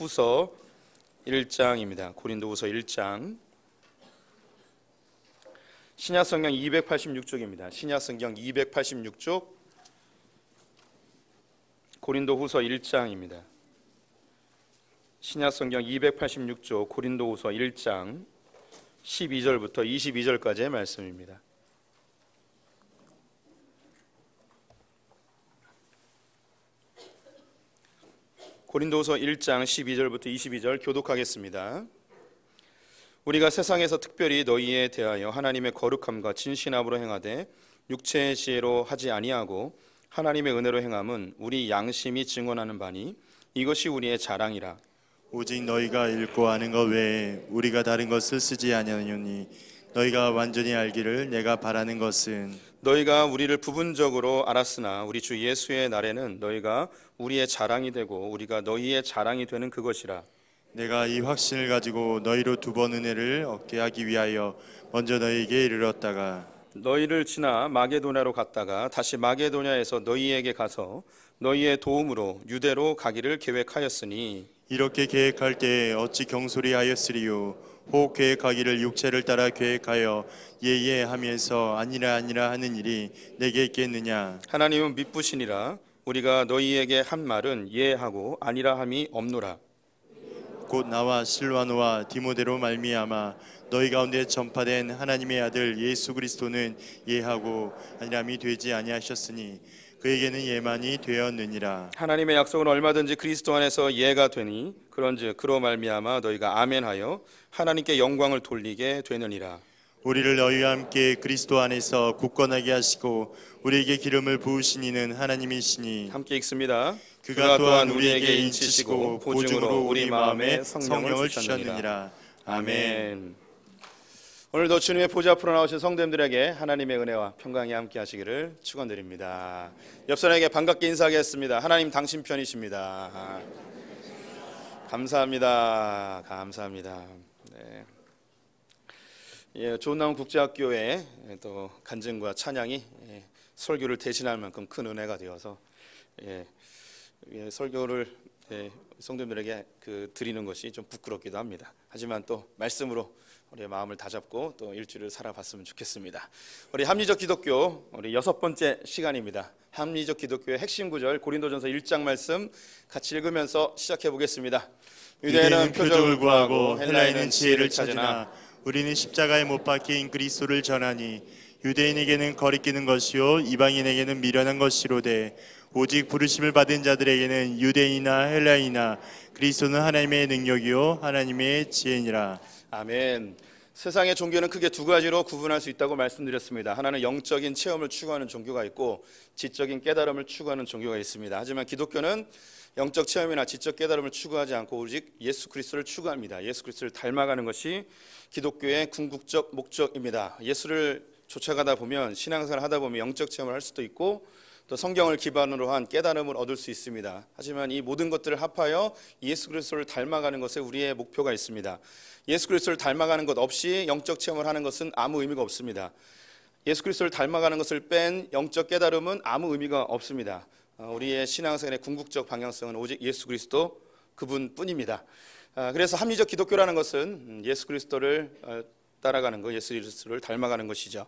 후서 1장입니다. 고린도후서 1장 신약성경 286쪽입니다. 신약성경 286쪽 고린도후서 1장입니다. 신약성경 286쪽 고린도후서 1장 12절부터 22절까지의 말씀입니다. 고린도서 1장 12절부터 22절 교독하겠습니다. 우리가 세상에서 특별히 너희에 대하여 하나님의 거룩함과 진신함으로 행하되 육체의 지혜로 하지 아니하고 하나님의 은혜로 행함은 우리 양심이 증언하는 바니 이것이 우리의 자랑이라 오직 너희가 읽고 아는 것 외에 우리가 다른 것을 쓰지 아니하니 너희가 완전히 알기를 내가 바라는 것은 너희가 우리를 부분적으로 알았으나 우리 주 예수의 날에는 너희가 우리의 자랑이 되고 우리가 너희의 자랑이 되는 그것이라. 내가 이 확신을 가지고 너희로 두 번 은혜를 얻게 하기 위하여 먼저 너희에게 이르렀다가 너희를 지나 마게도냐로 갔다가 다시 마게도냐에서 너희에게 가서 너희의 도움으로 유대로 가기를 계획하였으니 이렇게 계획할 때 어찌 경솔이하였으리요 혹 계획하기를 육체를 따라 계획하여 예예 하면서 아니라 아니라 하는 일이 내게 있겠느냐 하나님은 미쁘시니라 우리가 너희에게 한 말은 예하고 아니라 함이 없노라 곧 나와 실와노와 디모데로 말미암아 너희 가운데 전파된 하나님의 아들 예수 그리스도는 예하고 아니함이 되지 아니하셨으니 그에게는 예만이 되었느니라. 하나님의 약속은 얼마든지 그리스도 안에서 예가 되니 그런즉 그로 말미암아 너희가 아멘하여 하나님께 영광을 돌리게 되느니라. 우리를 너희와 함께 그리스도 안에서 굳건하게 하시고 우리에게 기름을 부으신 이는 하나님이시니 함께 읽습니다. 그가, 그가 또한 우리에게 인치시고 보증으로 우리 마음에 성령을 주셨느니라. 아멘. 오늘도 주님의 보좌 앞으로 나오신 성도님들에게 하나님의 은혜와 평강이 함께 하시기를 축원드립니다. 옆 사람에게 반갑게 인사하겠습니다. 하나님 당신 편이십니다. 감사합니다. 감사합니다. 네. 예, 좋은 나무 국제학교의 또 간증과 찬양이 예, 설교를 대신할 만큼 큰 은혜가 되어서 예, 예 설교를 네, 예, 성도들에게 그 드리는 것이 좀 부끄럽기도 합니다. 하지만 또 말씀으로 우리의 마음을 다잡고 또 일주일을 살아봤으면 좋겠습니다. 우리 합리적 기독교 우리 여섯 번째 시간입니다. 합리적 기독교의 핵심 구절 고린도전서 1장 말씀 같이 읽으면서 시작해 보겠습니다. 유대는 표적을 구하고 헬라인은 지혜를 찾으나 우리는 십자가에 못 박힌 그리스도를 전하니 유대인에게는 거리끼는 것이요 이방인에게는 미련한 것이로되 오직 부르심을 받은 자들에게는 유대인이나 헬라인이나 그리스도는 하나님의 능력이요 하나님의 지혜니라. 아멘. 세상의 종교는 크게 두 가지로 구분할 수 있다고 말씀드렸습니다. 하나는 영적인 체험을 추구하는 종교가 있고 지적인 깨달음을 추구하는 종교가 있습니다. 하지만 기독교는 영적 체험이나 지적 깨달음을 추구하지 않고 오직 예수 그리스도를 추구합니다. 예수 그리스도를 닮아가는 것이 기독교의 궁극적 목적입니다. 예수를 쫓아가다 보면 신앙생활 하다 보면 영적 체험을 할 수도 있고 또 성경을 기반으로 한 깨달음을 얻을 수 있습니다. 하지만 이 모든 것들을 합하여 예수 그리스도를 닮아가는 것에 우리의 목표가 있습니다. 예수 그리스도를 닮아가는 것 없이 영적 체험을 하는 것은 아무 의미가 없습니다. 예수 그리스도를 닮아가는 것을 뺀 영적 깨달음은 아무 의미가 없습니다. 어, 우리의 신앙생활의 궁극적 방향성은 오직 예수 그리스도 그분뿐입니다. 아, 그래서 합리적 기독교라는 것은 음, 예수 그리스도를 어, 따라가는 것, 예수 그리스도를 닮아가는 것이죠.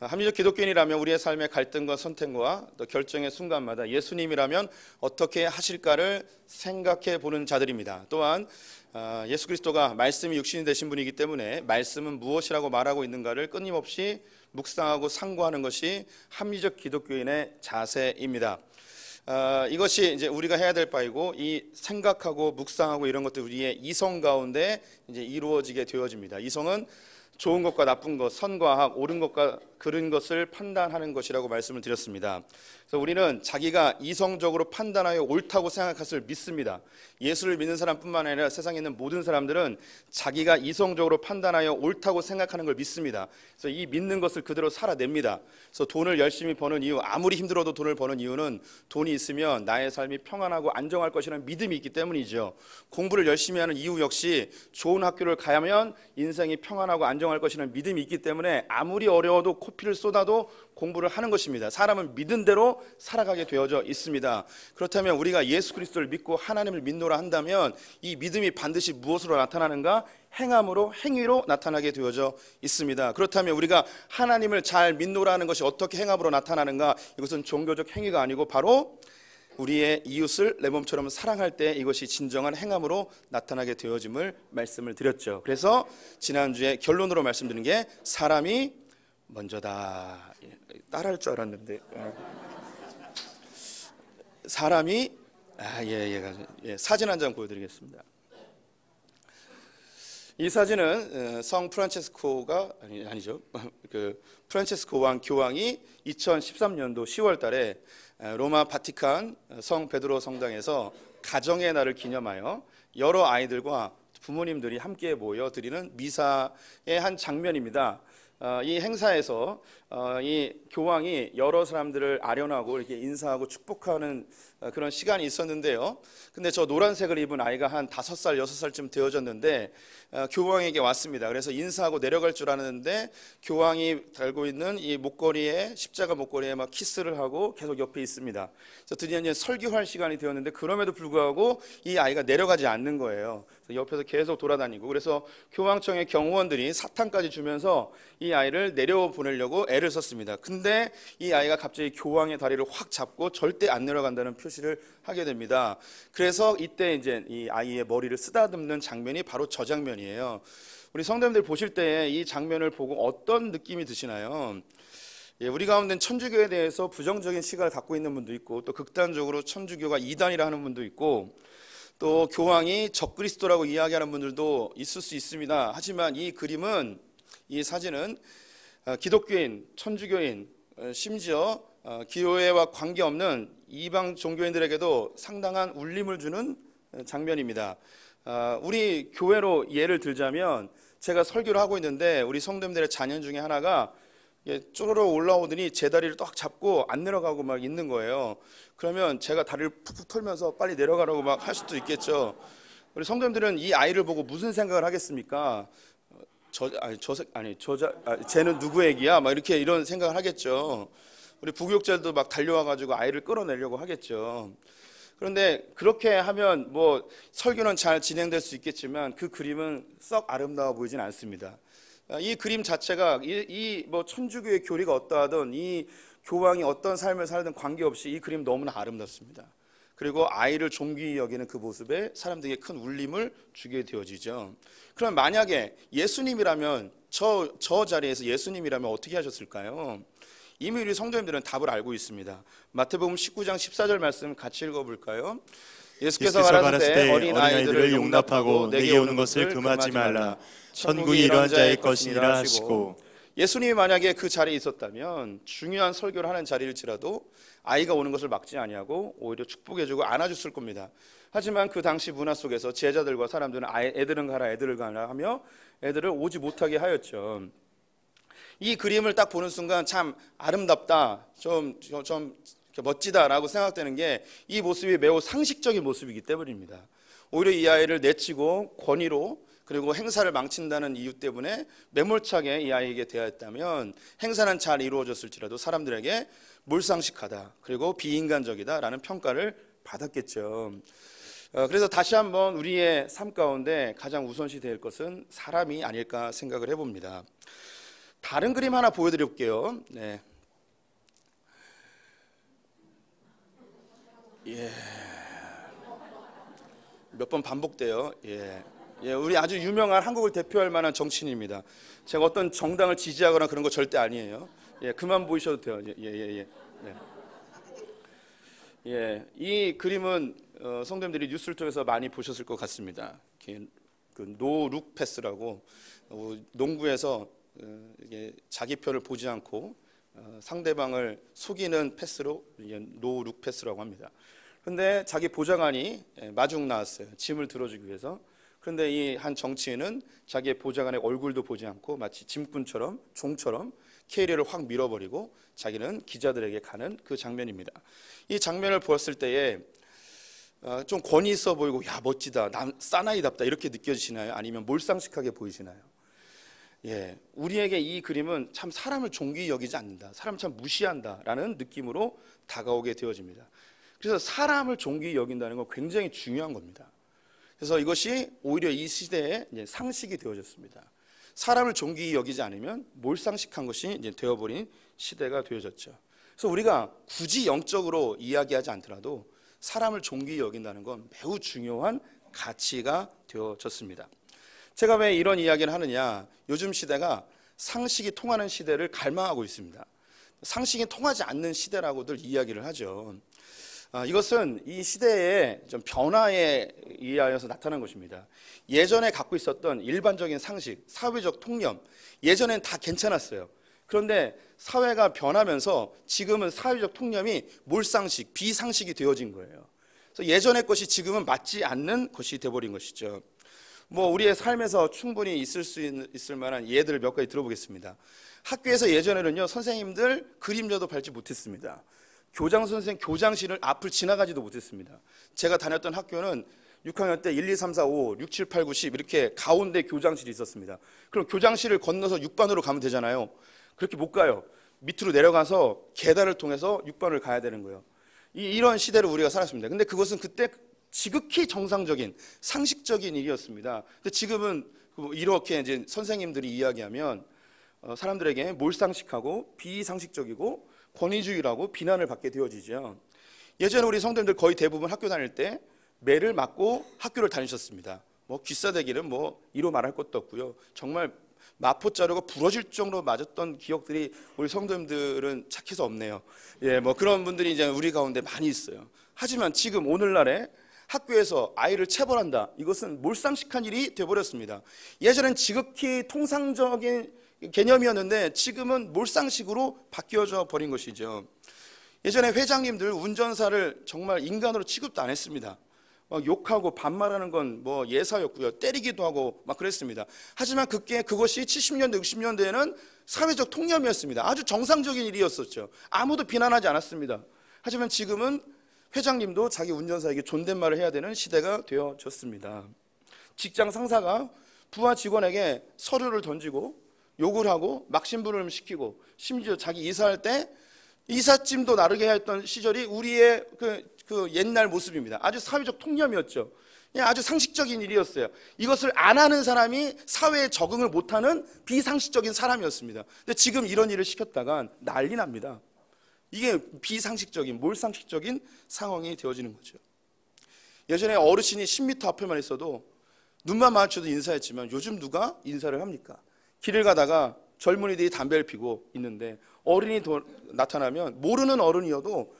아, 합리적 기독교인이라면 우리의 삶의 갈등과 선택과 또 결정의 순간마다 예수님이라면 어떻게 하실까를 생각해 보는 자들입니다. 또한 아, 예수 그리스도가 말씀이 육신이 되신 분이기 때문에 말씀은 무엇이라고 말하고 있는가를 끊임없이 묵상하고 상고하는 것이 합리적 기독교인의 자세입니다. 아, 이것이 이제 우리가 해야 될 바이고 이 생각하고 묵상하고 이런 것들 우리의 이성 가운데 이제 이루어지게 되어집니다. 이성은 좋은 것과 나쁜 것, 선과 악, 옳은 것과 그른 것을 판단하는 것이라고 말씀을 드렸습니다. 그래서 우리는 자기가 이성적으로 판단하여 옳다고 생각했을 믿습니다. 예수를 믿는 사람뿐만 아니라 세상에 있는 모든 사람들은 자기가 이성적으로 판단하여 옳다고 생각하는 걸 믿습니다. 그래서 이 믿는 것을 그대로 살아냅니다. 그래서 돈을 열심히 버는 이유, 아무리 힘들어도 돈을 버는 이유는 돈이 있으면 나의 삶이 평안하고 안정할 것이라는 믿음이 있기 때문이죠. 공부를 열심히 하는 이유 역시 좋은 학교를 가면 인생이 평안하고 안정할 것이라는 믿음이 있기 때문에 아무리 어려워도 코피를 쏟아도 공부를 하는 것입니다. 사람은 믿은 대로 살아가게 되어져 있습니다. 그렇다면 우리가 예수 그리스도를 믿고 하나님을 믿노라 한다면 이 믿음이 반드시 무엇으로 나타나는가? 행함으로 행위로 나타나게 되어져 있습니다. 그렇다면 우리가 하나님을 잘 믿노라 는 것이 어떻게 행함으로 나타나는가? 이것은 종교적 행위가 아니고 바로 우리의 이웃을 내 몸처럼 사랑할 때 이것이 진정한 행함으로 나타나게 되어짐을 말씀을 드렸죠. 그래서 지난주에 결론으로 말씀드린 게 사람이 먼저다. 따라할 줄 알았는데 사람이 아, 예, 예, 예 사진 한 장 보여드리겠습니다. 이 사진은 어, 성 프란체스코가 아니, 아니죠. 그 프란체스코 왕 교황이 2013년도 10월달에 어, 로마 바티칸 어, 성 베드로 성당에서 가정의 날을 기념하여 여러 아이들과 부모님들이 함께 모여 드리는 미사의 한 장면입니다. 이 행사에서 어, 이 교황이 여러 사람들을 아련하고 이렇게 인사하고 축복하는 어, 그런 시간이 있었는데요. 근데 저 노란색을 입은 아이가 한 다섯 살, 여섯 살쯤 되어졌는데 어, 교황에게 왔습니다. 그래서 인사하고 내려갈 줄 알았는데 교황이 달고 있는 이 목걸이에 십자가 목걸이에 막 키스를 하고 계속 옆에 있습니다. 그래서 드디어 이제 설교할 시간이 되었는데 그럼에도 불구하고 이 아이가 내려가지 않는 거예요. 옆에서 계속 돌아다니고 그래서 교황청의 경호원들이 사탕까지 주면서 이 아이를 내려 보내려고 애를 애를 썼습니다. 근데 이 아이가 갑자기 교황의 다리를 확 잡고 절대 안 내려간다는 표시를 하게 됩니다. 그래서 이때 이제 이 아이의 머리를 쓰다듬는 장면이 바로 저 장면이에요. 우리 성도님들 보실 때 이 장면을 보고 어떤 느낌이 드시나요? 예, 우리 가운데 천주교에 대해서 부정적인 시각을 갖고 있는 분도 있고 또 극단적으로 천주교가 이단이라 하는 분도 있고 또 교황이 적그리스도라고 이야기하는 분들도 있을 수 있습니다. 하지만 이 그림은 이 사진은 어, 기독교인, 천주교인, 어, 심지어 어, 기호회와 관계없는 이방 종교인들에게도 상당한 울림을 주는 장면입니다. 우리 교회로 예를 들자면 제가 설교를 하고 있는데 우리 성도님들의 자녀 중에 하나가 쪼르르 올라오더니 제 다리를 딱 잡고 안 내려가고 막 있는 거예요. 그러면 제가 다리를 푹푹 털면서 빨리 내려가라고 막 할 수도 있겠죠. 우리 성도님들은 이 아이를 보고 무슨 생각을 하겠습니까? 저 아니 저 아니 저자 아니, 쟤는 누구 얘기야? 막 이렇게 이런 생각을 하겠죠. 우리 부교육자들도 막 달려와 가지고 아이를 끌어내려고 하겠죠. 그런데 그렇게 하면 뭐 설교는 잘 진행될 수 있겠지만 그 그림은 썩 아름다워 보이진 않습니다. 아, 이 그림 자체가 이 뭐 천주교의 교리가 어떠하든 이 교황이 어떤 삶을 살든 관계없이 이 그림 너무나 아름답습니다. 그리고 아이를 종기 여기는 그 모습에 사람들에게 큰 울림을 주게 되어지죠. 그럼 만약에 예수님이라면 저, 저 자리에서 예수님이라면 어떻게 하셨을까요? 이미 우리 성도님들은 답을 알고 있습니다. 마태복음 19장 14절 말씀 같이 읽어볼까요? 예수께서, 예수께서 어린 아이들을 용납하고 내게 오는 것을 금하지 말라. 천국이 이러한 자의 것이니라 하시고 예수님이 만약에 그 자리에 있었다면 중요한 설교를 하는 자리일지라도 아이가 오는 것을 막지 아니하고 오히려 축복해주고 안아줬을 겁니다. 하지만 그 당시 문화 속에서 제자들과 사람들은 애들은 가라 애들을 가라 하며 애들을 오지 못하게 하였죠. 이 그림을 딱 보는 순간 참 아름답다, 좀, 좀 멋지다라고 생각되는 게 이 모습이 매우 상식적인 모습이기 때문입니다. 오히려 이 아이를 내치고 권위로 그리고 행사를 망친다는 이유 때문에 매몰차게 이 아이에게 대하였다면 행사는 잘 이루어졌을지라도 사람들에게 몰상식하다 그리고 비인간적이다라는 평가를 받았겠죠. 어, 그래서 다시 한번 우리의 삶 가운데 가장 우선시 될 것은 사람이 아닐까 생각을 해봅니다. 다른 그림 하나 보여드릴게요. 네. 예. 몇 번 반복돼요. 예. 예, 우리 아주 유명한 한국을 대표할 만한 정치인입니다. 제가 어떤 정당을 지지하거나 그런 거 절대 아니에요. 예, 그만 보이셔도 돼요. 예, 예, 예. 네. 예, 이 그림은 어, 성도님들이 뉴스를 통해서 많이 보셨을 것 같습니다. 그 노룩 패스라고 어, 농구에서 어, 자기 표를 보지 않고 어, 상대방을 속이는 패스로 노 룩 패스라고 합니다. 근데 자기 보좌관이 예, 마중 나왔어요. 짐을 들어주기 위해서. 그런데 이 한 정치인은 자기의 보좌관의 얼굴도 보지 않고 마치 짐꾼처럼 종처럼 캐리어를 확 밀어버리고 자기는 기자들에게 가는 그 장면입니다. 이 장면을 보았을 때에 어, 좀 권위 있어 보이고 야 멋지다, 남, 사나이답다 이렇게 느껴지시나요? 아니면 몰상식하게 보이시나요? 예, 우리에게 이 그림은 참 사람을 종기 여기지 않는다, 사람 참 무시한다라는 느낌으로 다가오게 되어집니다. 그래서 사람을 종기 여긴다는 건 굉장히 중요한 겁니다. 그래서 이것이 오히려 이 시대의 상식이 되어졌습니다. 사람을 종기 히 여기지 않으면 몰상식한 것이 이제 되어버린 시대가 되어졌죠. 그래서 우리가 굳이 영적으로 이야기하지 않더라도 사람을 종기 히 여긴다는 건 매우 중요한 가치가 되어졌습니다. 제가 왜 이런 이야기를 하느냐? 요즘 시대가 상식이 통하는 시대를 갈망하고 있습니다. 상식이 통하지 않는 시대라고들 이야기를 하죠. 아, 이것은 이 시대의 좀 변화에 의하여서 나타난 것입니다. 예전에 갖고 있었던 일반적인 상식, 사회적 통념, 예전엔 다 괜찮았어요. 그런데 사회가 변하면서 지금은 사회적 통념이 몰상식, 비상식이 되어진 거예요. 그래서 예전의 것이 지금은 맞지 않는 것이 돼버린 것이죠. 뭐 우리의 삶에서 충분히 있을 수 있, 을 만한 예들을 몇 가지 들어보겠습니다. 학교에서 예전에는요 선생님들 그림자도 밟지 못했습니다. 교장 선생 교장실을 앞을 지나가지도 못했습니다. 제가 다녔던 학교는 6학년 때 1, 2, 3, 4, 5, 6, 7, 8, 9, 10 이렇게 가운데 교장실이 있었습니다. 그럼 교장실을 건너서 6반으로 가면 되잖아요. 그렇게 못 가요. 밑으로 내려가서 계단을 통해서 6반을 가야 되는 거예요. 이, 런 시대를 우리가 살았습니다. 근데 그것은 그때 지극히 정상적인 상식적인 일이었습니다. 근데 지금은 그 이렇게 이제 선생님들이 이야기하면 어, 사람들에게 몰상식하고 비상식적이고 권위주의라고 비난을 받게 되어지죠. 예전에 우리 성도님들 거의 대부분 학교 다닐 때 매를 맞고 학교를 다니셨습니다. 뭐 귀싸대기는 뭐 이로 말할 것도 없고요. 정말 마포자루가 부러질 정도로 맞았던 기억들이 우리 성도님들은 착해서 없네요. 예, 뭐 그런 분들이 이제 우리 가운데 많이 있어요. 하지만 지금 오늘날에 학교에서 아이를 체벌한다. 이것은 몰상식한 일이 되어버렸습니다. 예전엔 지극히 통상적인 개념이었는데 지금은 몰상식으로 바뀌어져 버린 것이죠. 예전에 회장님들 운전사를 정말 인간으로 취급도 안 했습니다. 욕하고 반말하는 건 뭐 예사였고요. 때리기도 하고 막 그랬습니다. 하지만 그게 그것이 70년대, 60년대에는 사회적 통념이었습니다. 아주 정상적인 일이었었죠. 아무도 비난하지 않았습니다. 하지만 지금은 회장님도 자기 운전사에게 존댓말을 해야 되는 시대가 되어졌습니다. 직장 상사가 부하 직원에게 서류를 던지고 욕을 하고 막심부름 시키고 심지어 자기 이사할 때 이삿짐도 나르게 했던 시절이 우리의 그, 그 옛날 모습입니다. 아주 사회적 통념이었죠. 예, 아주 상식적인 일이었어요. 이것을 안 하는 사람이 사회에 적응을 못하는 비상식적인 사람이었습니다. 근데 지금 이런 일을 시켰다간 난리 납니다. 이게 비상식적인, 몰상식적인 상황이 되어지는 거죠. 예전에 어르신이 10m 앞에만 있어도 눈만 마주쳐도 인사했지만 요즘 누가 인사를 합니까? 길을 가다가 젊은이들이 담배를 피고 있는데 어른이 나타나면 모르는 어른이어도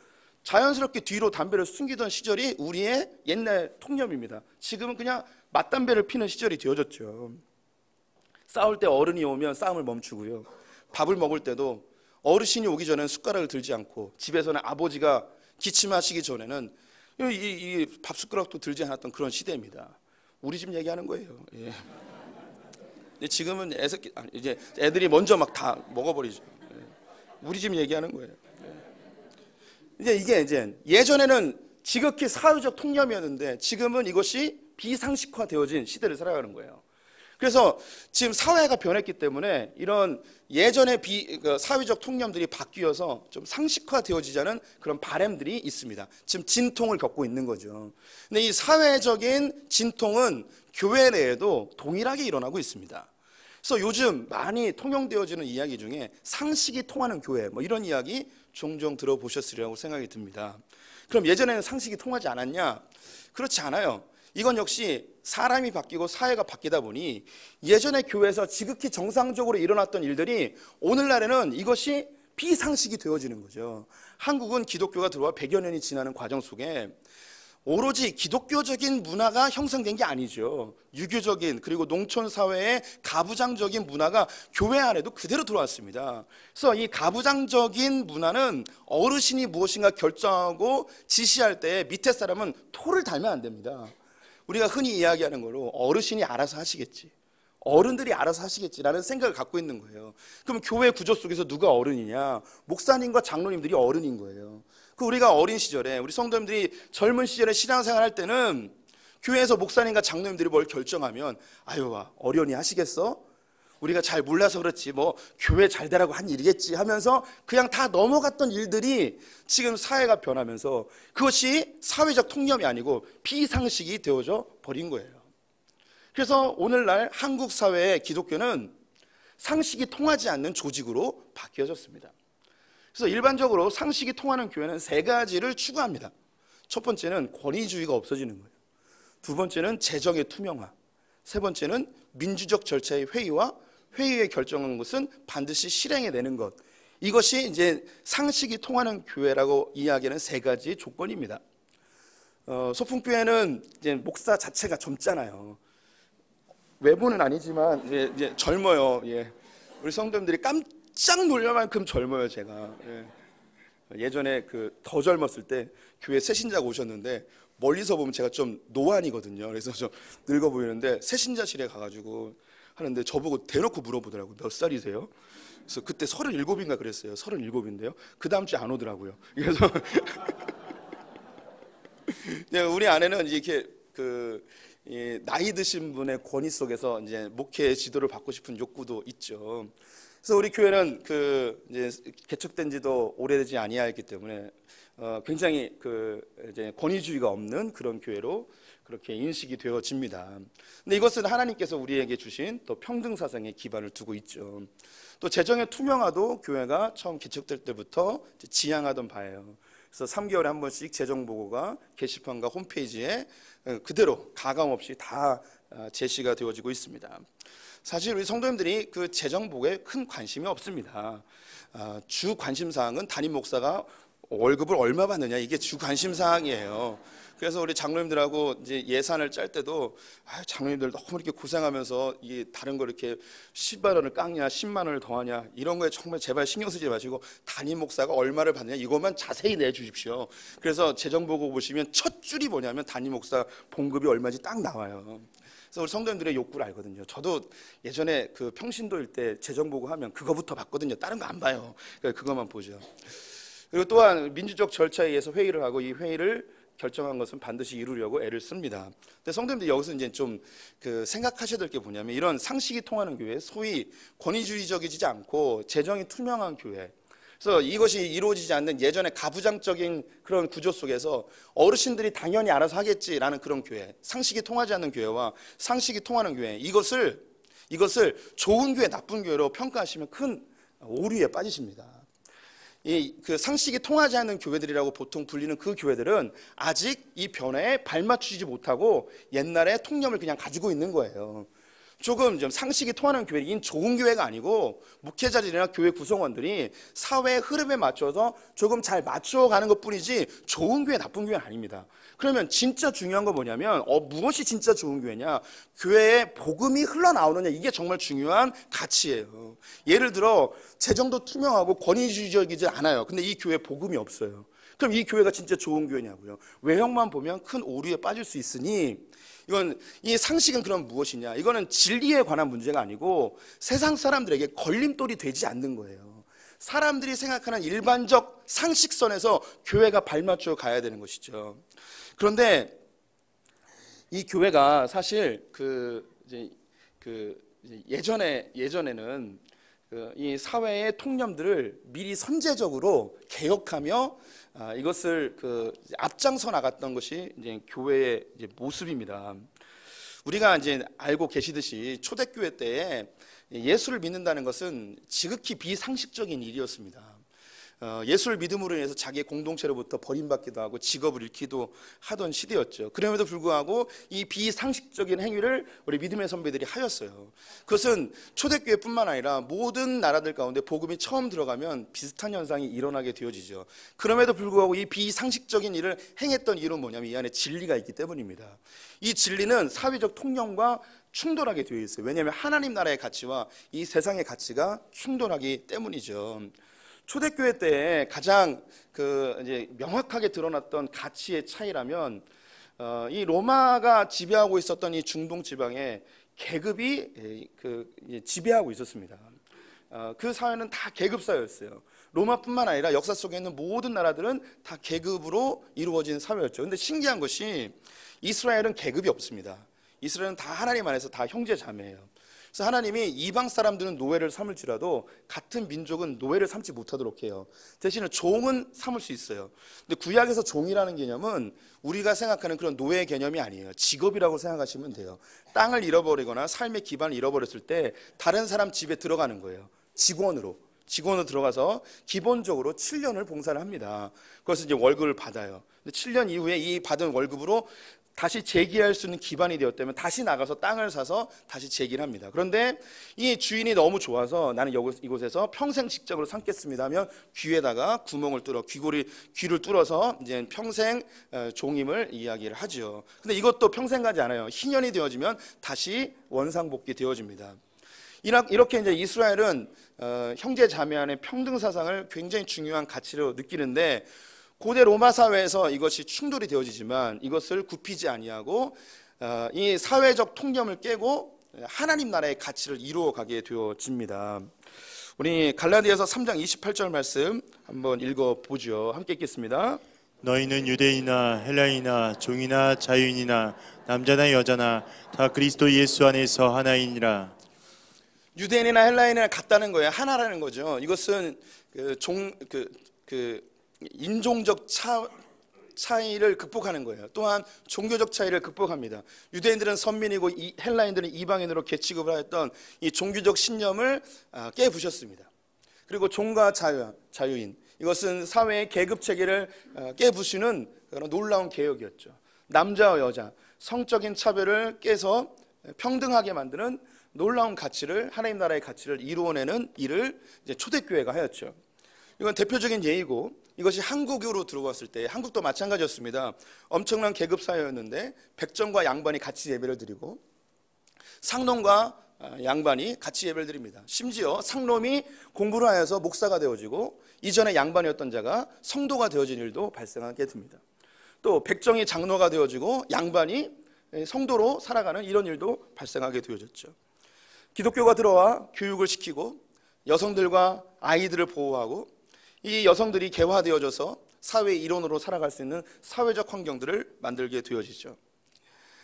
자연스럽게 뒤로 담배를 숨기던 시절이 우리의 옛날 통념입니다. 지금은 그냥 맞담배를 피는 시절이 되어졌죠. 싸울 때 어른이 오면 싸움을 멈추고요. 밥을 먹을 때도 어르신이 오기 전에는 숟가락을 들지 않고 집에서는 아버지가 기침하시기 전에는 이, 이밥 숟가락도 들지 않았던 그런 시대입니다. 우리 집 얘기하는 거예요. 예. 근데 지금은 애새끼 아니, 이제 애들이 먼저 막 다 먹어버리죠. 예. 우리 집 얘기하는 거예요. 이제 예. 이게 이제 예전에는 지극히 사회적 통념이었는데 지금은 이것이 비상식화되어진 시대를 살아가는 거예요. 그래서 지금 사회가 변했기 때문에 이런 예전의 비, 그 사회적 통념들이 바뀌어서 좀 상식화되어지자는 그런 바램들이 있습니다. 지금 진통을 겪고 있는 거죠. 근데 이 사회적인 진통은 교회 내에도 동일하게 일어나고 있습니다. 그래서 요즘 많이 통용되어지는 이야기 중에 상식이 통하는 교회 뭐 이런 이야기 종종 들어보셨으리라고 생각이 듭니다. 그럼 예전에는 상식이 통하지 않았냐? 그렇지 않아요. 이건 역시 사람이 바뀌고 사회가 바뀌다 보니 예전에 교회에서 지극히 정상적으로 일어났던 일들이 오늘날에는 이것이 비상식이 되어지는 거죠. 한국은 기독교가 들어와 100여 년이 지나는 과정 속에 오로지 기독교적인 문화가 형성된 게 아니죠. 유교적인 그리고 농촌 사회의 가부장적인 문화가 교회 안에도 그대로 들어왔습니다. 그래서 이 가부장적인 문화는 어르신이 무엇인가 결정하고 지시할 때 밑에 사람은 토를 달면 안 됩니다. 우리가 흔히 이야기하는 거로 어르신이 알아서 하시겠지. 어른들이 알아서 하시겠지라는 생각을 갖고 있는 거예요. 그럼 교회 구조 속에서 누가 어른이냐? 목사님과 장로님들이 어른인 거예요. 그 우리가 어린 시절에 우리 성도님들이 젊은 시절에 신앙생활 할 때는 교회에서 목사님과 장로님들이 뭘 결정하면 아유 어련히 하시겠어? 우리가 잘 몰라서 그렇지 뭐 교회 잘 되라고 한 일이겠지 하면서 그냥 다 넘어갔던 일들이 지금 사회가 변하면서 그것이 사회적 통념이 아니고 비상식이 되어져 버린 거예요. 그래서 오늘날 한국 사회의 기독교는 상식이 통하지 않는 조직으로 바뀌어졌습니다. 그래서 일반적으로 상식이 통하는 교회는 세 가지를 추구합니다. 첫 번째는 권위주의가 없어지는 거예요. 두 번째는 재정의 투명화. 세 번째는 민주적 절차의 회의와 회의에 결정한 것은 반드시 실행이되는 것. 이것이 이제 상식이 통하는 교회라고 이야기하는 세 가지 조건입니다. 어, 소풍교회는 이제 목사 자체가 젊잖아요. 외부는 아니지만 이제, 이제 젊어요. 예. 우리 성도님들이 깜짝 놀랄만큼 젊어요, 제가. 예. 전에 그 더 젊었을 때 교회 새신자가 오셨는데 멀리서 보면 제가 좀 노안이거든요. 그래서 좀 늙어 보이는데 새신자실에 가가지고 하는데 저보고 대놓고 물어보더라고요. 몇 살이세요? 그래서 그때 37인가 그랬어요. 37인데요. 그 다음 주에 안 오더라고요. 그래서 우리 아내는 이렇게 그 나이 드신 분의 권위 속에서 이제 목회 지도를 받고 싶은 욕구도 있죠. 그래서 우리 교회는 그 이제 개척된 지도 오래되지 아니하였기 때문에 어 굉장히 그 이제 권위주의가 없는 그런 교회로 그렇게 인식이 되어집니다. 근데 이것은 하나님께서 우리에게 주신 또 평등 사상의 기반을 두고 있죠. 또 재정의 투명화도 교회가 처음 개척될 때부터 지향하던 바예요. 그래서 3개월에 한 번씩 재정 보고가 게시판과 홈페이지에 어, 그대로 가감 없이 다 어, 제시가 되어지고 있습니다. 사실 우리 성도님들이 그 재정복에 큰 관심이 없습니다. 아, 주 관심 사항은 담임 목사가 월급을 얼마 받느냐 이게 주 관심 사항이에요. 그래서 우리 장로님들하고 이제 예산을 짤 때도 아, 장로님들 너무 이렇게 고생하면서 이게 다른 거 이렇게 10만 원을 깎냐 10만 원을 더하냐 이런 거에 정말 제발 신경 쓰지 마시고 담임 목사가 얼마를 받느냐 이것만 자세히 내주십시오. 그래서 재정 보고 보시면 첫 줄이 뭐냐면 담임 목사 봉급이 얼마인지 딱 나와요. 그래서 우리 성도님들의 욕구를 알거든요. 저도 예전에 그 평신도일 때 재정 보고 하면 그거부터 봤거든요. 다른 거 안 봐요. 그러니까 그것만 보죠. 그리고 또한 민주적 절차에 의해서 회의를 하고 이 회의를 결정한 것은 반드시 이루려고 애를 씁니다. 근데 성도님들 여기서 이제 좀 그 생각하셔야 될 게 뭐냐면 이런 상식이 통하는 교회, 소위 권위주의적이지 않고 재정이 투명한 교회, 그래서 이것이 이루어지지 않는 예전의 가부장적인 그런 구조 속에서 어르신들이 당연히 알아서 하겠지라는 그런 교회, 상식이 통하지 않는 교회와 상식이 통하는 교회, 이것을, 이것을 좋은 교회, 나쁜 교회로 평가하시면 큰 오류에 빠지십니다. 이 그 상식이 통하지 않는 교회들이라고 보통 불리는 그 교회들은 아직 이 변화에 발맞추지 못하고 옛날의 통념을 그냥 가지고 있는 거예요. 조금 좀 상식이 통하는 교회인 이 좋은 교회가 아니고 목회자들이나 교회 구성원들이 사회 흐름에 맞춰서 조금 잘 맞춰가는 것 뿐이지 좋은 교회 나쁜 교회는 아닙니다. 그러면 진짜 중요한 건 뭐냐면 어, 무엇이 진짜 좋은 교회냐 교회에 복음이 흘러나오느냐 이게 정말 중요한 가치예요. 예를 들어 재정도 투명하고 권위주의적이지 않아요. 근데 이 교회 복음이 없어요. 그럼 이 교회가 진짜 좋은 교회냐고요. 외형만 보면 큰 오류에 빠질 수 있으니 이건 이 상식은 그럼 무엇이냐? 이거는 진리에 관한 문제가 아니고 세상 사람들에게 걸림돌이 되지 않는 거예요. 사람들이 생각하는 일반적 상식선에서 교회가 발맞춰 가야 되는 것이죠. 그런데 이 교회가 사실 그 이제 그 예전에 예전에는 그 이 사회의 통념들을 미리 선제적으로 개혁하며 아, 이것을 그 앞장서 나갔던 것이 이제 교회의 이제 모습입니다. 우리가 이제 알고 계시듯이 초대교회 때 예수를 믿는다는 것은 지극히 비상식적인 일이었습니다. 어, 예수를 믿음으로 인해서 자기의 공동체로부터 버림받기도 하고 직업을 잃기도 하던 시대였죠. 그럼에도 불구하고 이 비상식적인 행위를 우리 믿음의 선배들이 하였어요. 그것은 초대교회뿐만 아니라 모든 나라들 가운데 복음이 처음 들어가면 비슷한 현상이 일어나게 되어지죠. 그럼에도 불구하고 이 비상식적인 일을 행했던 이유는 뭐냐면 이 안에 진리가 있기 때문입니다. 이 진리는 사회적 통념과 충돌하게 되어 있어요. 왜냐하면 하나님 나라의 가치와 이 세상의 가치가 충돌하기 때문이죠. 초대교회 때 가장 그 이제 명확하게 드러났던 가치의 차이라면 어, 이 로마가 지배하고 있었던 이 중동 지방에 계급이 예, 그 지배하고 있었습니다. 어, 그 사회는 다 계급 사회였어요. 로마뿐만 아니라 역사 속에 있는 모든 나라들은 다 계급으로 이루어진 사회였죠. 그런데 신기한 것이 이스라엘은 계급이 없습니다. 이스라엘은 다 하나님 안에서 다 형제 자매예요. 그래서 하나님이 이방 사람들은 노예를 삼을지라도 같은 민족은 노예를 삼지 못하도록 해요. 대신에 종은 삼을 수 있어요. 근데 구약에서 종이라는 개념은 우리가 생각하는 그런 노예 개념이 아니에요. 직업이라고 생각하시면 돼요. 땅을 잃어버리거나 삶의 기반을 잃어버렸을 때 다른 사람 집에 들어가는 거예요. 직원으로. 직원으로 들어가서 기본적으로 7년을 봉사를 합니다. 그것을 이제 월급을 받아요. 7년 이후에 이 받은 월급으로 다시 재기할 수 있는 기반이 되었다면 다시 나가서 땅을 사서 다시 재기를 합니다. 그런데 이 주인이 너무 좋아서 나는 이곳에서 평생 직장으로 삼겠습니다 하면 귀에다가 구멍을 뚫어 귀골이 귀를 뚫어서 이제 평생 어, 종임을 이야기를 하죠. 근데 이것도 평생 가지 않아요. 희년이 되어지면 다시 원상복귀 되어집니다. 이렇게 이제 이스라엘은 어, 형제 자매 안의 평등 사상을 굉장히 중요한 가치로 느끼는데 고대 로마 사회에서 이것이 충돌이 되어지지만 이것을 굽히지 아니하고 어, 이 사회적 통념을 깨고 하나님 나라의 가치를 이루어 가게 되어집니다. 우리 갈라디아서 3장 28절 말씀 한번 읽어 보죠. 함께 읽겠습니다. 너희는 유대인이나 헬라이나 종이나 자유인이나 남자나 여자나 다 그리스도 예수 안에서 하나이니라. 유대인이나 헬라인이나 같다는 거예요. 하나라는 거죠. 이것은 그 종그 그, 그 인종적 차, 차이를 극복하는 거예요. 또한 종교적 차이를 극복합니다. 유대인들은 선민이고 헬라인들은 이방인으로 계취급을 하였던 이 종교적 신념을 아, 깨부셨습니다. 그리고 종과 자유, 자유인 이것은 사회의 계급 체계를 아, 깨부수는 그런 놀라운 개혁이었죠. 남자와 여자 성적인 차별을 깨서 평등하게 만드는 놀라운 가치를 하나님 나라의 가치를 이루어내는 일을 초대교회가 하였죠. 이건 대표적인 예이고 이것이 한국으로 들어왔을 때 한국도 마찬가지였습니다. 엄청난 계급 사회였는데 백정과 양반이 같이 예배를 드리고 상놈과 아, 양반이 같이 예배를 드립니다. 심지어 상놈이 공부를 하여서 목사가 되어지고 이전에 양반이었던 자가 성도가 되어진 일도 발생하게 됩니다. 또 백정이 장로가 되어지고 양반이 성도로 살아가는 이런 일도 발생하게 되어졌죠. 기독교가 들어와 교육을 시키고 여성들과 아이들을 보호하고 이 여성들이 개화되어져서 사회 일원으로 살아갈 수 있는 사회적 환경들을 만들게 되어지죠.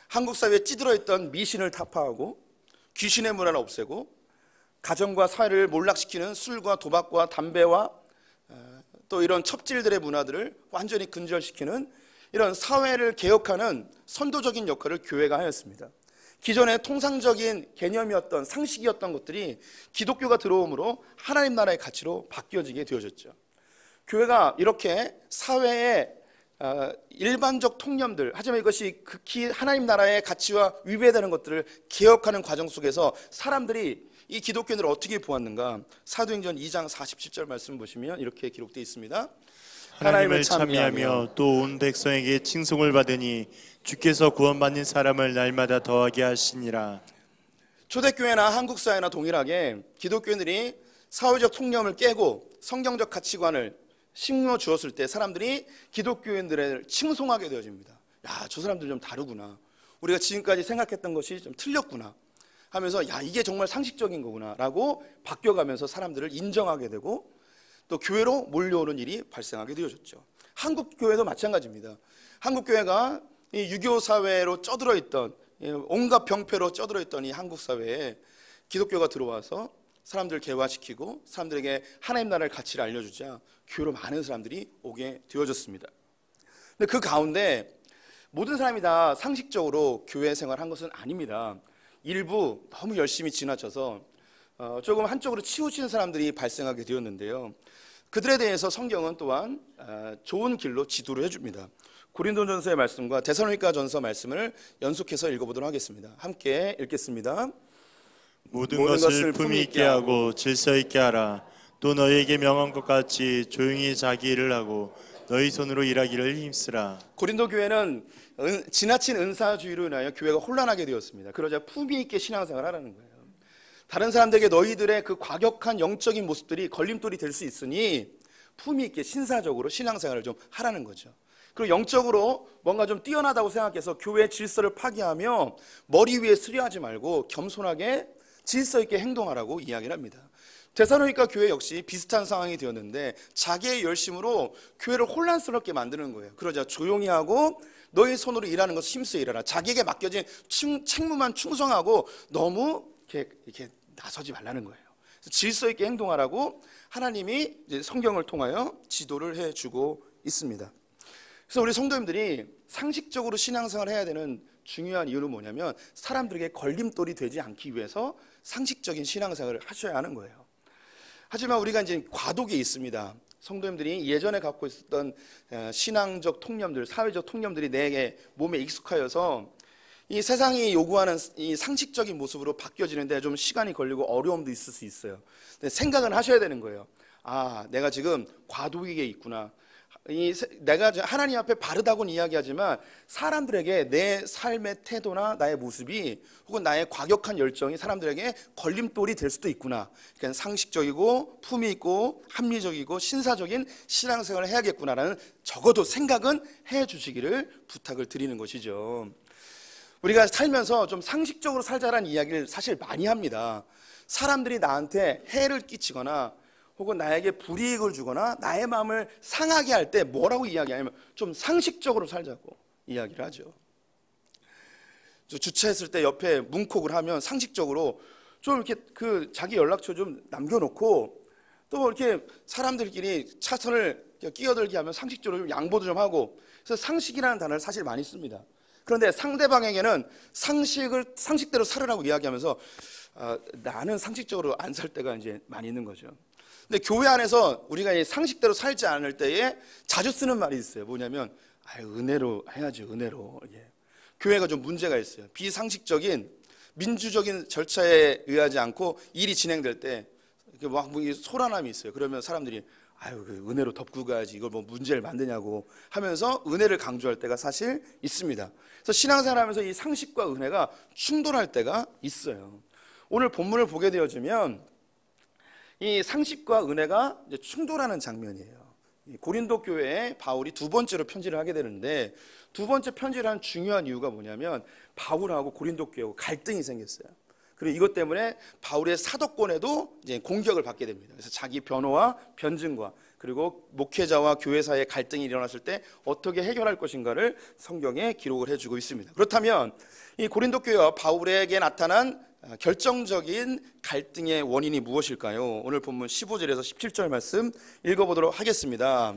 한국 사회에 찌들어 있던 미신을 타파하고 귀신의 문화를 없애고 가정과 사회를 몰락시키는 술과 도박과 담배와 어, 또 이런 첩질들의 문화들을 완전히 근절시키는 이런 사회를 개혁하는 선도적인 역할을 교회가 하였습니다. 기존의 통상적인 개념이었던 상식이었던 것들이 기독교가 들어옴으로 하나님 나라의 가치로 바뀌어지게 되어졌죠. 교회가 이렇게 사회의 어, 일반적 통념들 하지만 이것이 극히 하나님 나라의 가치와 위배되는 것들을 개혁하는 과정 속에서 사람들이 이기독교인을 어떻게 보았는가 사도행전 2장 47절 말씀 보시면 이렇게 기록되어 있습니다 하나님을 참미하며 또 온 백성에게 칭송을 받으니 주께서 구원받는 사람을 날마다 더하게 하시니라 초대교회나 한국 사회나 동일하게 기독교인들이 사회적 통념을 깨고 성경적 가치관을 심어 주었을 때 사람들이 기독교인들을 칭송하게 되어집니다. 야, 저 사람들 좀 다르구나. 우리가 지금까지 생각했던 것이 좀 틀렸구나. 하면서 야, 이게 정말 상식적인 거구나라고 바뀌어가면서 사람들을 인정하게 되고 또 교회로 몰려오는 일이 발생하게 되어졌죠. 한국 교회도 마찬가지입니다. 한국 교회가 이 유교 사회로 쩌들어 있던 예, 온갖 병폐로 쩌들어 있던 이 한국 사회에 기독교가 들어와서 사람들 을 개화시키고 사람들에게 하나님 나라의 가치를 알려주자 교회로 많은 사람들이 오게 되어졌습니다. 근데 그 가운데 모든 사람이 다 상식적으로 교회 생활한 것은 아닙니다. 일부 너무 열심히 지나쳐서 어, 조금 한쪽으로 치우치는 사람들이 발생하게 되었는데요. 그들에 대해서 성경은 또한 어, 좋은 길로 지도를 해줍니다. 고린도전서의 말씀과 대선로니가전서 말씀을 연속해서 읽어보도록 하겠습니다. 함께 읽겠습니다. 모든, 것을 품이 있게 하고 질서 있게 하라. 또 너희에게 명한 것 같이 조용히 자기 일을 하고 너희 손으로 일하기를 힘쓰라. 고린도 교회는 은, 지나친 은사주의로 인하여 교회가 혼란하게 되었습니다. 그러자 품위 있게 신앙생활 하라는 거예요. 다른 사람들에게 너희들의 그 과격한 영적인 모습들이 걸림돌이 될 수 있으니 품위 있게 신사적으로 신앙생활을 좀 하라는 거죠. 그리고 영적으로 뭔가 좀 뛰어나다고 생각해서 교회 질서를 파괴하며 머리 위에 수려하지 말고 겸손하게 질서 있게 행동하라고 이야기를 합니다. 대사로니까 교회 역시 비슷한 상황이 되었는데 자기의 열심으로 교회를 혼란스럽게 만드는 거예요. 그러자 조용히 하고 너희 손으로 일하는 것을 힘써 일하라. 자기에게 맡겨진 책무만 충성하고 너무 이렇게, 이렇게 나서지 말라는 거예요. 질서 있게 행동하라고 하나님이 성경을 통하여 지도를 해주고 있습니다. 그래서 우리 성도님들이 상식적으로 신앙생활을 해야 되는 중요한 이유는 뭐냐면 사람들에게 걸림돌이 되지 않기 위해서 상식적인 신앙생활을 하셔야 하는 거예요. 하지만 우리가 이제 과도기에 있습니다. 성도님들이 예전에 갖고 있었던 신앙적 통념들, 사회적 통념들이 내게 몸에 익숙하여서 이 세상이 요구하는 이 상식적인 모습으로 바뀌어지는데 좀 시간이 걸리고 어려움도 있을 수 있어요. 생각은 하셔야 되는 거예요. 아, 내가 지금 과도기에 있구나. 이 내가 하나님 앞에 바르다고는 이야기하지만 사람들에게 내 삶의 태도나 나의 모습이 혹은 나의 과격한 열정이 사람들에게 걸림돌이 될 수도 있구나. 그러 그러니까 상식적이고 품위 있고 합리적이고 신사적인 신앙생활을 해야겠구나라는 적어도 생각은 해 주시기를 부탁을 드리는 것이죠. 우리가 살면서 좀 상식적으로 살자라는 이야기를 사실 많이 합니다. 사람들이 나한테 해를 끼치거나 혹은 나에게 불이익을 주거나 나의 마음을 상하게 할 때 뭐라고 이야기하냐면 좀 상식적으로 살자고 이야기를 하죠. 주차했을 때 옆에 문콕을 하면 상식적으로 좀 이렇게 그 자기 연락처 좀 남겨놓고 또 뭐 이렇게 사람들끼리 차선을 끼어들게 하면 상식적으로 좀 양보도 좀 하고 그래서 상식이라는 단어를 사실 많이 씁니다. 그런데 상대방에게는 상식을 상식대로 살으라고 이야기하면서 어, 나는 상식적으로 안 살 때가 이제 많이 있는 거죠. 근데 교회 안에서 우리가 상식대로 살지 않을 때에 자주 쓰는 말이 있어요. 뭐냐면 아, 은혜로 해야지 은혜로. 예. 교회가 좀 문제가 있어요. 비상식적인 민주적인 절차에 의하지 않고 일이 진행될 때막 뭐 소란함이 있어요. 그러면 사람들이 아유 그 은혜로 덮고 가야지 이걸 뭐 문제를 만드냐고 하면서 은혜를 강조할 때가 사실 있습니다. 그래서 신앙생활하면서 이 상식과 은혜가 충돌할 때가 있어요. 오늘 본문을 보게 되어지면 이 상식과 은혜가 충돌하는 장면이에요. 고린도 교회에 바울이 두 번째로 편지를 하게 되는데 두 번째 편지를 한 중요한 이유가 뭐냐면 바울하고 고린도 교회하고 갈등이 생겼어요. 그리고 이것 때문에 바울의 사도권에도 이제 공격을 받게 됩니다. 그래서 자기 변호와 변증과 그리고 목회자와 교회 사의 갈등이 일어났을 때 어떻게 해결할 것인가를 성경에 기록을 해주고 있습니다. 그렇다면 이 고린도 교회와 바울에게 나타난 아, 결정적인 갈등의 원인이 무엇일까요? 오늘 본문 15절에서 17절 말씀 읽어보도록 하겠습니다.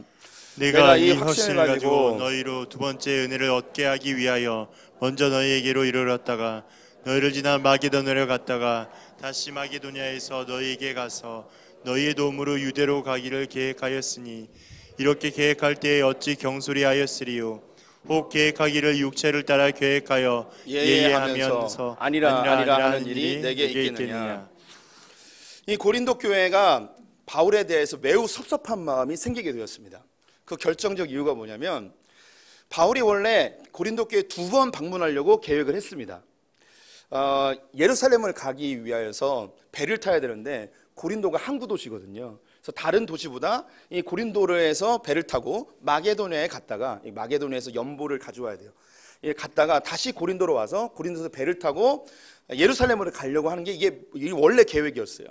내가, 내가 이 확신을 가지고 너희로 두 번째 은혜를 얻게 하기 위하여 먼저 너희에게로 이르렀다가 너희를 지나 마게도냐로 갔다가 다시 마게도냐에서 너희에게 가서 너희의 도움으로 유대로 가기를 계획하였으니 이렇게 계획할 때에 어찌 경솔히 하였으리요 혹 계획하기를 육체를 따라 계획하여 예예하면서 아니라 아니라 하는 일이 내게 있겠느냐. 이 고린도 교회가 바울에 대해서 매우 섭섭한 마음이 생기게 되었습니다. 그 결정적 이유가 뭐냐면 바울이 원래 고린도 교회 두 번 방문하려고 계획을 했습니다. 어, 예루살렘을 가기 위하여서 배를 타야 되는데 고린도가 항구 도시거든요. 그래서 다른 도시보다 이 고린도에서 배를 타고 마게도냐에 갔다가 마게도냐에서 연보를 가져와야 돼요. 갔다가 다시 고린도로 와서 고린도에서 배를 타고 예루살렘으로 가려고 하는 게 이게 원래 계획이었어요.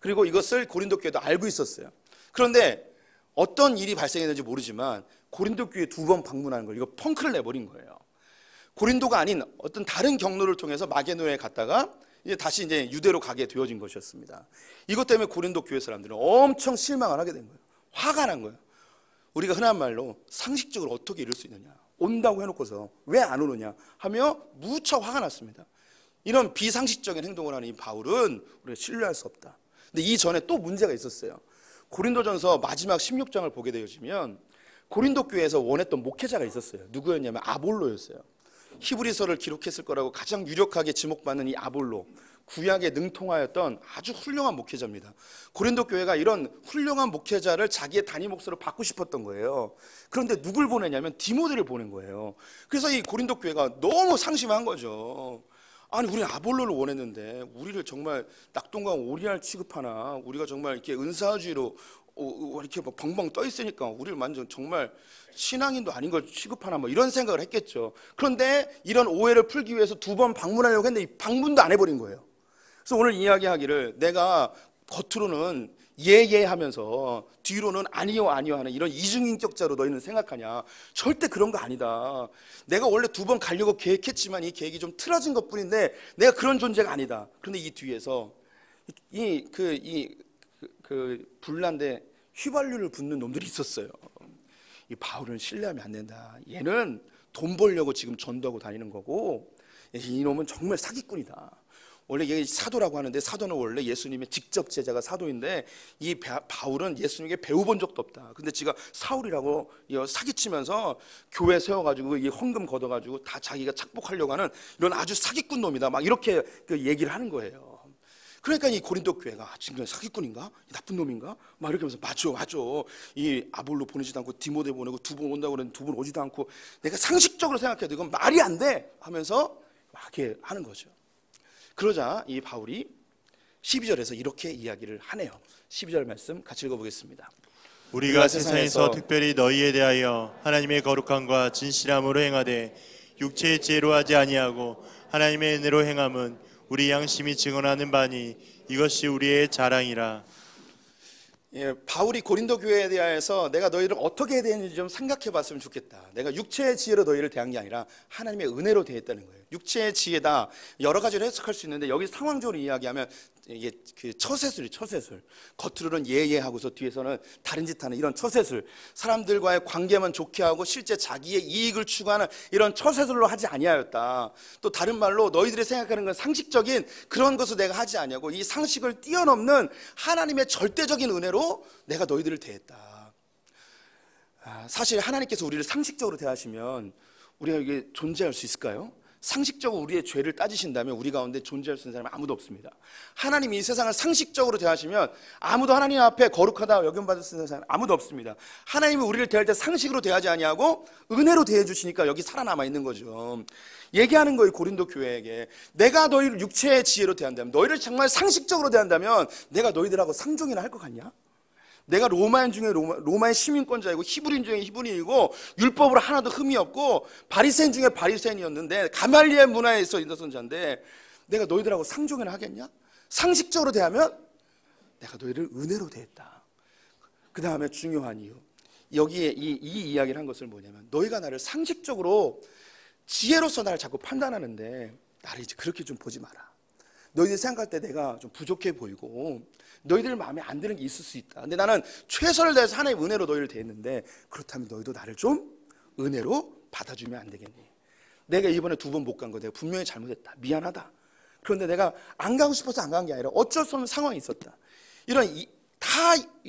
그리고 이것을 고린도 교회도 알고 있었어요. 그런데 어떤 일이 발생했는지 모르지만 고린도 교회 두 번 방문하는 걸 이거 펑크를 내버린 거예요. 고린도가 아닌 어떤 다른 경로를 통해서 마게도냐에 갔다가 이제 다시 이제 유대로 가게 되어진 것이었습니다. 이것 때문에 고린도 교회 사람들은 엄청 실망을 하게 된 거예요. 화가 난 거예요. 우리가 흔한 말로 상식적으로 어떻게 이럴 수 있느냐. 온다고 해놓고서 왜 안 오느냐 하며 무척 화가 났습니다. 이런 비상식적인 행동을 하는 이 바울은 우리가 신뢰할 수 없다. 근데 이 전에 또 문제가 있었어요. 고린도전서 마지막 16장을 보게 되어지면 고린도 교회에서 원했던 목회자가 있었어요. 누구였냐면 아볼로였어요. 히브리서를 기록했을 거라고 가장 유력하게 지목받는 이 아볼로 구약에 능통하였던 아주 훌륭한 목회자입니다. 고린도 교회가 이런 훌륭한 목회자를 자기의 단임 목사로 받고 싶었던 거예요. 그런데 누굴 보내냐면 디모데를 보낸 거예요. 그래서 이 고린도 교회가 너무 상심한 거죠. 아니 우리 아볼로를 원했는데 우리를 정말 낙동강 오리알 취급하나 우리가 정말 이렇게 은사주의로 이렇게 벙벙 떠 있으니까 우리를 완전 정말 신앙인도 아닌 걸 취급하나 뭐 이런 생각을 했겠죠. 그런데 이런 오해를 풀기 위해서 두 번 방문하려고 했는데 방문도 안 해버린 거예요. 그래서 오늘 이야기하기를 내가 겉으로는 예예 하면서 뒤로는 아니요 아니요 하는 이런 이중인격자로 너희는 생각하냐 절대 그런 거 아니다 내가 원래 두 번 가려고 계획했지만 이 계획이 좀 틀어진 것뿐인데 내가 그런 존재가 아니다 그런데 이 뒤에서 이 그 이그 그, 그, 그, 불난데 휘발유를 붓는 놈들이 있었어요 이바울은 신뢰하면 안 된다. 얘는 돈 벌려고 지금 전도하고 다니는 거고 이놈은 정말 사기꾼이다. 원래 얘 사도라고 하는데 사도는 원래 예수님의 직접 제자가 사도인데 이 바울은 예수님에게 배우본 적도 없다. 근데 지가 사울이라고 사기치면서 교회 세워가지고 이 헌금 걷어가지고 다 자기가 착복하려고 하는 이런 아주 사기꾼 놈이다. 막 이렇게 그 얘기를 하는 거예요. 그러니까 이 고린도 교회가 아, 지금 사기꾼인가? 나쁜 놈인가? 막 이렇게 하면서 맞죠, 맞죠. 이 아볼로 보내지도 않고 디모데 보내고 두번 온다고 그랬는데 두번 오지도 않고 내가 상식적으로 생각해도 이건 말이 안 돼! 하면서 막 이렇게 하는 거죠. 그러자 이 바울이 12절에서 이렇게 이야기를 하네요. 12절 말씀 같이 읽어보겠습니다. 우리가 세상에서 특별히 너희에 대하여 하나님의 거룩함과 진실함으로 행하되 육체의 죄로 하지 아니하고 하나님의 은혜로 행함은 우리 양심이 증언하는 바니 이것이 우리의 자랑이라. 예, 바울이 고린도 교회에 대하여서 내가 너희를 어떻게 대했는지 좀 생각해 봤으면 좋겠다. 내가 육체의 지혜로 너희를 대한 게 아니라 하나님의 은혜로 대했다는 거예요. 육체의 지혜다. 여러 가지로 해석할 수 있는데 여기 상황적으로 이야기하면 이게 그 처세술이 처세술. 겉으로는 예예 하고서 뒤에서는 다른 짓 하는 이런 처세술. 사람들과의 관계만 좋게 하고 실제 자기의 이익을 추구하는 이런 처세술로 하지 아니하였다. 또 다른 말로 너희들이 생각하는 건 상식적인 그런 것을 내가 하지 아니하고 이 상식을 뛰어넘는 하나님의 절대적인 은혜로 내가 너희들을 대했다. 아, 사실 하나님께서 우리를 상식적으로 대하시면 우리가 이게 존재할 수 있을까요? 상식적으로 우리의 죄를 따지신다면 우리 가운데 존재할 수 있는 사람은 아무도 없습니다. 하나님이 이 세상을 상식적으로 대하시면 아무도 하나님 앞에 거룩하다 여김 받을 수 있는 사람 은 아무도 없습니다. 하나님이 우리를 대할 때 상식으로 대하지 아니하고 은혜로 대해 주시니까 여기 살아남아 있는 거죠. 얘기하는 거예요 고린도 교회에게 내가 너희를 육체의 지혜로 대한다면 너희를 정말 상식적으로 대한다면 내가 너희들하고 상종이나 할 것 같냐? 내가 로마인 중에 로마, 의 시민권자이고 히브리인 중에 히브리인이고 율법으로 하나도 흠이 없고 바리새인 중에 바리새인이었는데 가말리엘 문화에서 인도선 자인데 내가 너희들하고 상종이나 하겠냐? 상식적으로 대하면 내가 너희를 은혜로 대했다. 그 다음에 중요한 이유 여기에 이, 이 이야기를 한 것을 뭐냐면 너희가 나를 상식적으로 지혜로서 나를 자꾸 판단하는데 나를 이제 그렇게 좀 보지 마라. 너희들 생각할 때 내가 좀 부족해 보이고 너희들 마음에 안 드는 게 있을 수 있다. 근데 나는 최선을 다해서 하나의 은혜로 너희를 대했는데 그렇다면 너희도 나를 좀 은혜로 받아주면 안 되겠니? 내가 이번에 두 번 못 간 거 내가 분명히 잘못했다. 미안하다. 그런데 내가 안 가고 싶어서 안 간 게 아니라 어쩔 수 없는 상황이 있었다. 이런 이, 다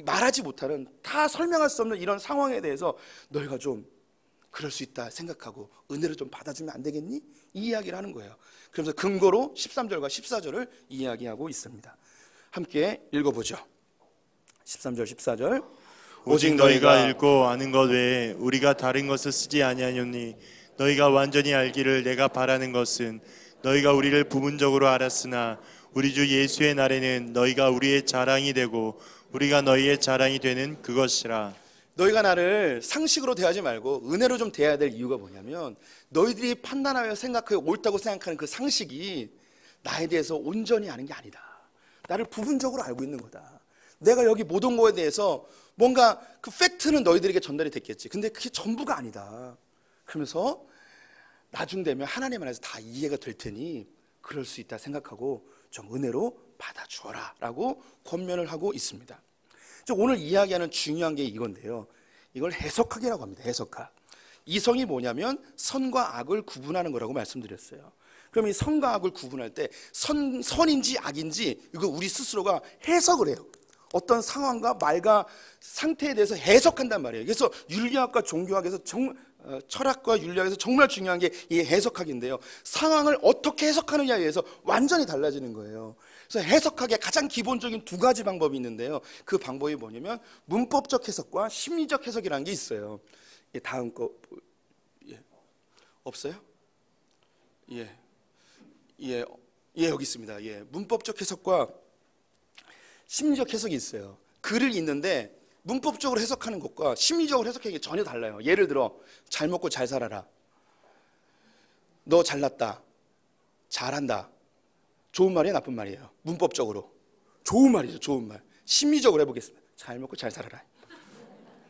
말하지 못하는 다 설명할 수 없는 이런 상황에 대해서 너희가 좀 그럴 수 있다 생각하고 은혜를 좀 받아주면 안 되겠니? 이 이야기를 하는 거예요. 그러면서 근거로 13절과 14절을 이야기하고 있습니다. 함께 읽어보죠. 13절, 14절. 오직 너희가 읽고 아는 것 외에 우리가 다른 것을 쓰지 아니하니 너희가 완전히 알기를 내가 바라는 것은 너희가 우리를 부분적으로 알았으나 우리 주 예수의 날에는 너희가 우리의 자랑이 되고 우리가 너희의 자랑이 되는 그것이라. 너희가 나를 상식으로 대하지 말고 은혜로 좀 대해야 될 이유가 뭐냐면 너희들이 판단하여 생각하여 옳다고 생각하는 그 상식이 나에 대해서 온전히 아는 게 아니다. 나를 부분적으로 알고 있는 거다. 내가 여기 모든 거에 대해서 뭔가 그 팩트는 너희들에게 전달이 됐겠지. 근데 그게 전부가 아니다. 그러면서 나중 되면 하나님 안에서 다 이해가 될 테니 그럴 수 있다 생각하고 좀 은혜로 받아주어라 라고 권면을 하고 있습니다. 오늘 이야기하는 중요한 게 이건데요. 이걸 해석학이라고 합니다. 해석학. 이성이 뭐냐면 선과 악을 구분하는 거라고 말씀드렸어요. 그럼 이 선과 악을 구분할 때 선, 선인지 악인지 이거 우리 스스로가 해석을 해요. 어떤 상황과 말과 상태에 대해서 해석한단 말이에요. 그래서 윤리학과 종교학에서 정, 어, 철학과 윤리학에서 정말 중요한 게 이 해석학인데요. 상황을 어떻게 해석하느냐에 의해서 완전히 달라지는 거예요. 그래서 해석하기에 가장 기본적인 두 가지 방법이 있는데요. 그 방법이 뭐냐면 문법적 해석과 심리적 해석이라는 게 있어요. 예, 다음 거 예. 없어요? 예. 예. 예, 여기 있습니다. 예. 문법적 해석과 심리적 해석이 있어요. 글을 읽는데 문법적으로 해석하는 것과 심리적으로 해석하는 게 전혀 달라요. 예를 들어 잘 먹고 잘 살아라. 너 잘났다. 잘한다. 좋은 말이에요, 나쁜 말이에요. 문법적으로. 좋은 말이죠, 좋은 말. 심리적으로 해보겠습니다. 잘 먹고 잘 살아라.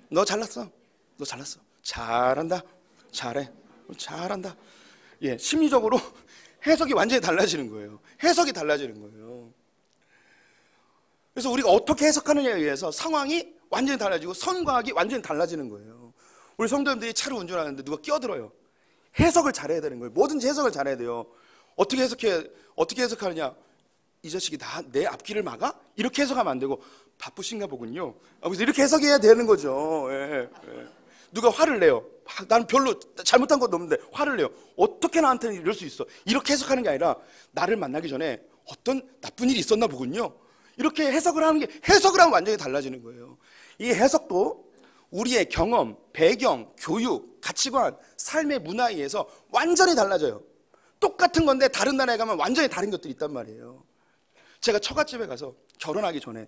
너 잘났어. 너 잘났어. 잘한다. 잘해. 잘한다. 예, 심리적으로 해석이 완전히 달라지는 거예요. 해석이 달라지는 거예요. 그래서 우리가 어떻게 해석하느냐에 의해서 상황이 완전히 달라지고 선과학이 완전히 달라지는 거예요. 우리 성도님들이 차를 운전하는데 누가 끼어들어요. 해석을 잘해야 되는 거예요. 뭐든지 해석을 잘해야 돼요. 어떻게 해석해 어떻게 해석하느냐? 이 자식이 나내 앞길을 막아? 이렇게 해석하면 안 되고 바쁘신가 보군요. 아, 이렇게 해석해야 되는 거죠. 예, 예. 누가 화를 내요. 나는 별로 잘못한 것도 없는데 화를 내요. 어떻게 나한테는 이럴 수 있어? 이렇게 해석하는 게 아니라 나를 만나기 전에 어떤 나쁜 일이 있었나 보군요. 이렇게 해석을 하는 게 해석을 하면 완전히 달라지는 거예요. 이 해석도 우리의 경험, 배경, 교육, 가치관, 삶의 문화에 의해서 완전히 달라져요. 똑같은 건데 다른 나라에 가면 완전히 다른 것들이 있단 말이에요. 제가 처갓집에 가서 결혼하기 전에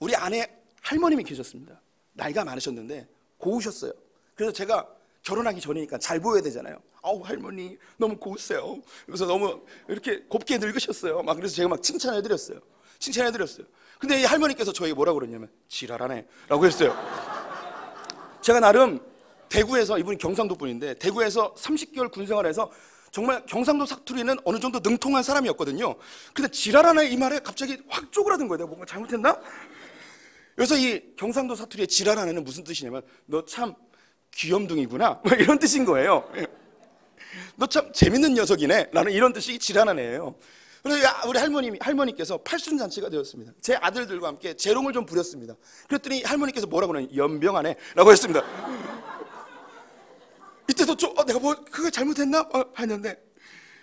우리 아내 할머님이 계셨습니다. 나이가 많으셨는데 고우셨어요. 그래서 제가 결혼하기 전이니까 잘 보여야 되잖아요. 아우 할머니 너무 고우세요. 그래서 너무 이렇게 곱게 늙으셨어요. 막 그래서 제가 막 칭찬해 드렸어요. 칭찬해 드렸어요. 근데 이 할머니께서 저에게 뭐라고 그러냐면 지랄하네라고 했어요. 제가 나름 대구에서 이분이 경상도 분인데 대구에서 30개월 군생활해서 정말 경상도 사투리는 어느 정도 능통한 사람이었거든요. 근데 지랄하네 이 말에 갑자기 확 쪼그라든 거예요. 내가 뭔가 잘못했나? 그래서 이 경상도 사투리의 지랄하네는 무슨 뜻이냐면 너 참 귀염둥이구나 뭐 이런 뜻인 거예요. 예. 너참 재밌는 녀석이네 라는 이런 뜻이 지랄하네예요. 그래서 우리 할머님, 할머니께서 팔순 잔치가 되었습니다. 제 아들들과 함께 재롱을 좀 부렸습니다. 그랬더니 할머니께서 뭐라고 하냐 면 연병하네라고 했습니다. 이때도 좀 어, 내가 뭐 그거 잘못했나 어, 했는데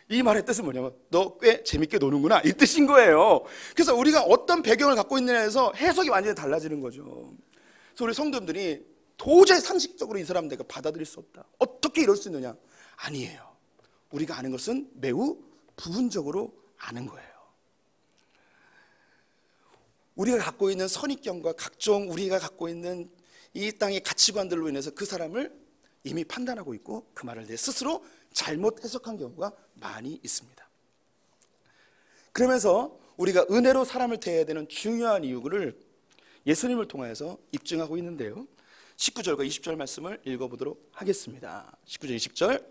이 말의 뜻은 뭐냐면 너 꽤 재밌게 노는구나 이 뜻인 거예요. 그래서 우리가 어떤 배경을 갖고 있느냐에서 해석이 완전히 달라지는 거죠. 그래서 우리 성도들이 도저히 상식적으로 이 사람 내가 받아들일 수 없다. 어떻게 이럴 수 있느냐? 아니에요. 우리가 아는 것은 매우 부분적으로 아는 거예요. 우리가 갖고 있는 선입견과 각종 우리가 갖고 있는 이 땅의 가치관들로 인해서 그 사람을 이미 판단하고 있고 그 말을 내 스스로 잘못 해석한 경우가 많이 있습니다. 그러면서 우리가 은혜로 사람을 대해야 되는 중요한 이유를 예수님을 통하여서 입증하고 있는데요. 19절과 20절 말씀을 읽어보도록 하겠습니다. 19절 20절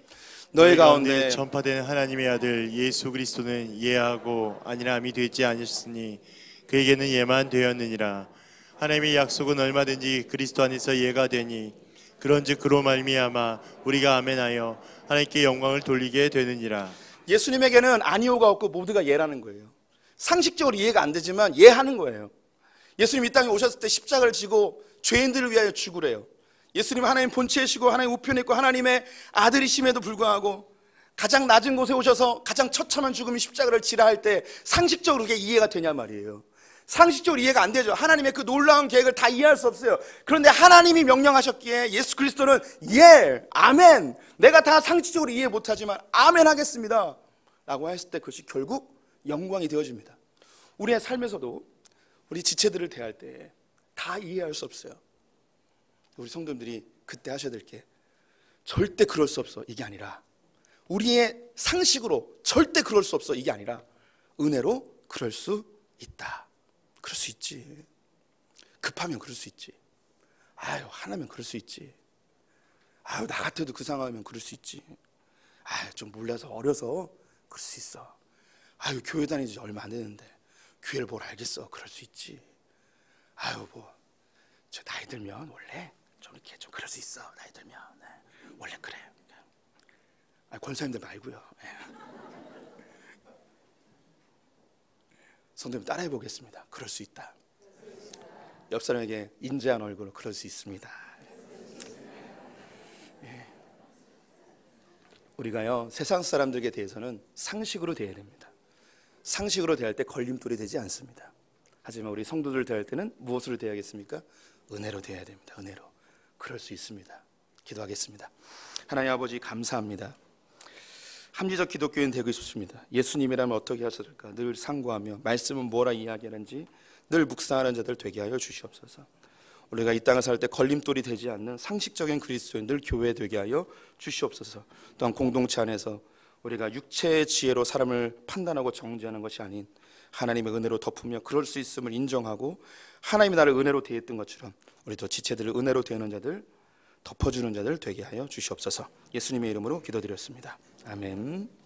너희 가운데 전파된 하나님의 아들 예수 그리스도는 예하고 아니함이 되지 아니었으니 그에게는 예만 되었느니라 하나님의 약속은 얼마든지 그리스도 안에서 예가 되니 그런즉 그로 말미암아 우리가 아멘하여 하나님께 영광을 돌리게 되느니라. 예수님에게는 아니오가 없고 모두가 예라는 거예요. 상식적으로 이해가 안 되지만 예하는 거예요. 예수님 이 땅에 오셨을 때 십자가를 지고 죄인들을 위하여 죽으래요. 예수님 하나님 본체이시고 하나님 우편에 있고 하나님의 아들이심에도 불구하고 가장 낮은 곳에 오셔서 가장 처참한 죽음이 십자가를 지라 할 때 상식적으로 그게 이해가 되냐 말이에요. 상식적으로 이해가 안 되죠. 하나님의 그 놀라운 계획을 다 이해할 수 없어요. 그런데 하나님이 명령하셨기에 예수 그리스도는 예, 아멘. 내가 다 상식적으로 이해 못하지만 아멘 하겠습니다. 라고 했을 때 그것이 결국 영광이 되어집니다. 우리의 삶에서도 우리 지체들을 대할 때 다 이해할 수 없어요. 우리 성도들이 그때 하셔야 될 게 절대 그럴 수 없어. 이게 아니라 우리의 상식으로 절대 그럴 수 없어. 이게 아니라 은혜로 그럴 수 있다. 그럴 수 있지. 급하면 그럴 수 있지. 아유, 화나면 그럴 수 있지. 아유, 나 같아도 그 상황이면 그럴 수 있지. 아유, 좀 몰라서 어려서 그럴 수 있어. 아유, 교회 다니지 얼마 안되는데 교회를 뭘 알겠어. 그럴 수 있지. 아유, 뭐, 저 나이 들면 원래 좀 이렇게 좀 그럴 수 있어. 나이 들면. 네. 원래 그래. 아 권사님들 말고요. 네. 성도님 따라해 보겠습니다. 그럴 수 있다. 옆 사람에게 인자한 얼굴로 그럴 수 있습니다. 예. 우리가요 세상 사람들에 대해서는 상식으로 대해야 됩니다. 상식으로 대할 때 걸림돌이 되지 않습니다. 하지만 우리 성도들 대할 때는 무엇으로 대해야겠습니까? 은혜로 대해야 됩니다. 은혜로. 그럴 수 있습니다. 기도하겠습니다. 하나님 아버지 감사합니다. 합리적 기독교인 되고 싶습니다. 예수님이라면 어떻게 하셨을까? 늘 상고하며 말씀은 뭐라 이야기하는지 늘 묵상하는 자들 되게 하여 주시옵소서. 우리가 이 땅을 살 때 걸림돌이 되지 않는 상식적인 그리스도인들 교회 되게 하여 주시옵소서. 또한 공동체 안에서 우리가 육체의 지혜로 사람을 판단하고 정죄하는 것이 아닌 하나님의 은혜로 덮으며 그럴 수 있음을 인정하고 하나님이 나를 은혜로 대했던 것처럼 우리도 지체들을 은혜로 대하는 자들 덮어주는 자들 되게 하여 주시옵소서 예수님의 이름으로 기도드렸습니다. 아멘.